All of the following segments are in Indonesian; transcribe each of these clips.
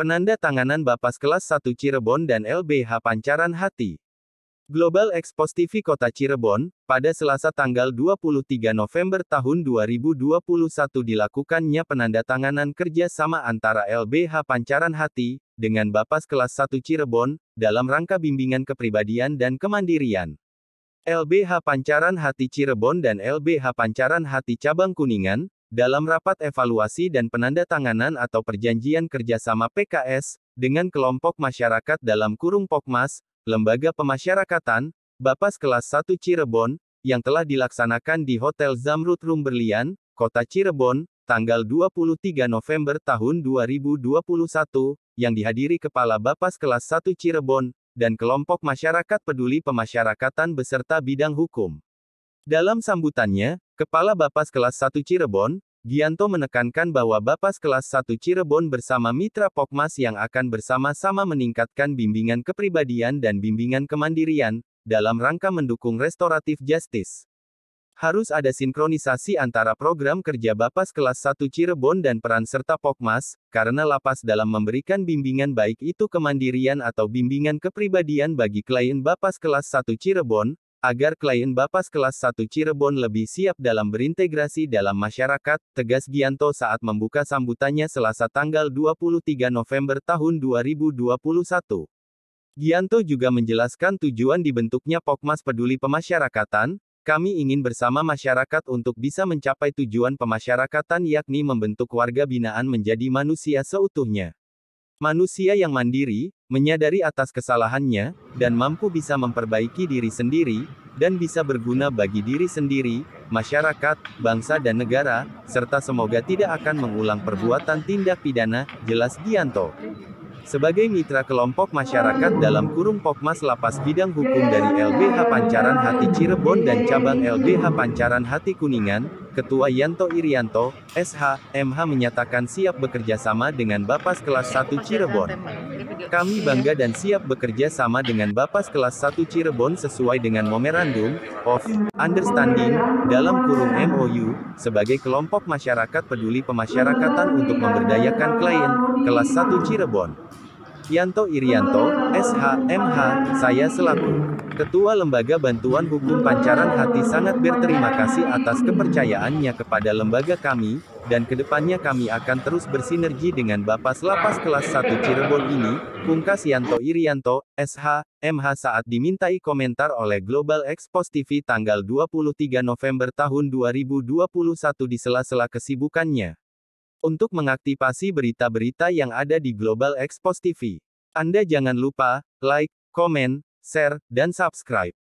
Penanda tanganan Bapas Kelas 1 Cirebon dan LBH Pancaran Hati. Global Expos TV Kota Cirebon, pada Selasa tanggal 23 November tahun 2021 dilakukannya penanda tanganan kerjasama antara LBH Pancaran Hati, dengan Bapas Kelas 1 Cirebon, dalam rangka bimbingan kepribadian dan kemandirian. LBH Pancaran Hati Cirebon dan LBH Pancaran Hati Cabang Kuningan, dalam rapat evaluasi dan penanda tanganan atau perjanjian kerjasama PKS, dengan kelompok masyarakat dalam kurung POKMAS, Lembaga Pemasyarakatan, Bapas Kelas 1 Cirebon, yang telah dilaksanakan di Hotel Zamrut Rum Berlian, Kota Cirebon, tanggal 23 November tahun 2021, yang dihadiri Kepala Bapas Kelas 1 Cirebon, dan kelompok masyarakat peduli pemasyarakatan beserta bidang hukum. Dalam sambutannya, Kepala Bapas Kelas 1 Cirebon, Gianto menekankan bahwa Bapas Kelas 1 Cirebon bersama mitra Pokmas yang akan bersama-sama meningkatkan bimbingan kepribadian dan bimbingan kemandirian, dalam rangka mendukung restoratif justice. Harus ada sinkronisasi antara program kerja Bapas Kelas 1 Cirebon dan peran serta Pokmas, karena lapas dalam memberikan bimbingan baik itu kemandirian atau bimbingan kepribadian bagi klien Bapas Kelas 1 Cirebon, agar klien Bapas kelas 1 Cirebon lebih siap dalam berintegrasi dalam masyarakat, tegas Gianto saat membuka sambutannya Selasa tanggal 23 November tahun 2021. Gianto juga menjelaskan tujuan dibentuknya Pokmas Peduli Pemasyarakatan, kami ingin bersama masyarakat untuk bisa mencapai tujuan pemasyarakatan yakni membentuk warga binaan menjadi manusia seutuhnya. Manusia yang mandiri, menyadari atas kesalahannya, dan mampu bisa memperbaiki diri sendiri, dan bisa berguna bagi diri sendiri, masyarakat, bangsa dan negara, serta semoga tidak akan mengulang perbuatan tindak pidana, jelas Gianto. Sebagai mitra kelompok masyarakat dalam kurung Pokmas Lapas Bidang Hukum dari LBH Pancaran Hati Cirebon dan cabang LBH Pancaran Hati Kuningan, Ketua Yanto Irianto, SH, MH menyatakan siap bekerja sama dengan Bapas Kelas 1 iya, Cirebon. Gitu, gitu. Kami iya. bangga dan siap bekerja sama dengan Bapas Kelas 1 Cirebon sesuai dengan Memorandum of Understanding dalam kurung MOU sebagai kelompok masyarakat peduli pemasyarakatan untuk memberdayakan klien Kelas 1 Cirebon. Yanto Irianto, SH, MH, saya selaku Ketua Lembaga Bantuan Hukum Pancaran Hati sangat berterima kasih atas kepercayaannya kepada lembaga kami, dan kedepannya kami akan terus bersinergi dengan Bapak Lapas Kelas 1 Cirebon ini, Pungkas Yanto Irianto, SH, MH saat dimintai komentar oleh Global Expos TV tanggal 23 November tahun 2021 di sela-sela kesibukannya. Untuk mengaktifasi berita-berita yang ada di Global Expos TV. Anda jangan lupa, like, komen, share, dan subscribe.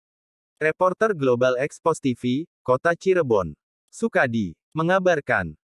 Reporter Global Expos TV, Kota Cirebon. Sukadi, mengabarkan.